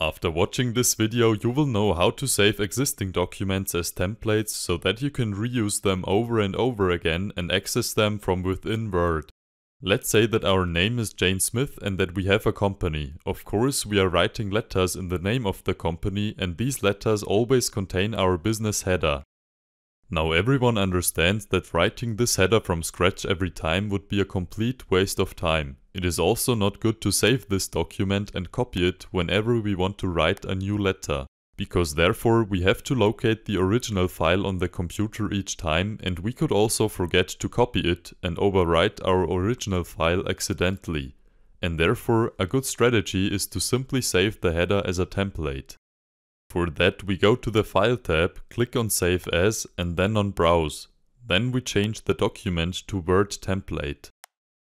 After watching this video you will know how to save existing documents as templates so that you can reuse them over and over again and access them from within Word. Let's say that our name is Jane Smith and that we have a company. Of course we are writing letters in the name of the company and these letters always contain our business header. Now everyone understands that writing this header from scratch every time would be a complete waste of time. It is also not good to save this document and copy it whenever we want to write a new letter, because therefore we have to locate the original file on the computer each time and we could also forget to copy it and overwrite our original file accidentally. And therefore a good strategy is to simply save the header as a template. For that we go to the File tab, click on Save As and then on Browse. Then we change the document to Word template.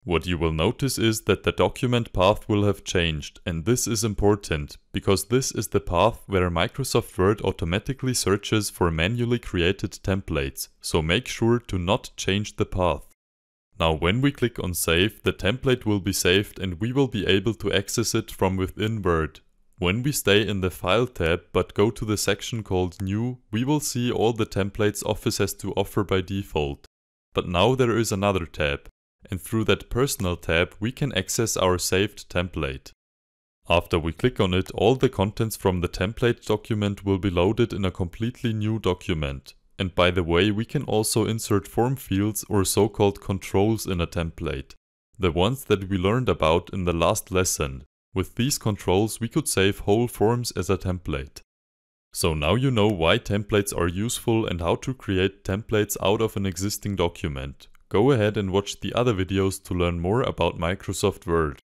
What you will notice is that the document path will have changed and this is important, because this is the path where Microsoft Word automatically searches for manually created templates, so make sure to not change the path. Now when we click on save, the template will be saved and we will be able to access it from within Word. When we stay in the File tab but go to the section called New, we will see all the templates Office has to offer by default. But now there is another tab, and through that Personal tab we can access our saved template. After we click on it, all the contents from the template document will be loaded in a completely new document. And by the way, we can also insert form fields or so-called controls in a template. The ones that we learned about in the last lesson, with these controls we could save whole forms as a template. So now you know why templates are useful and how to create templates out of an existing document. Go ahead and watch the other videos to learn more about Microsoft Word.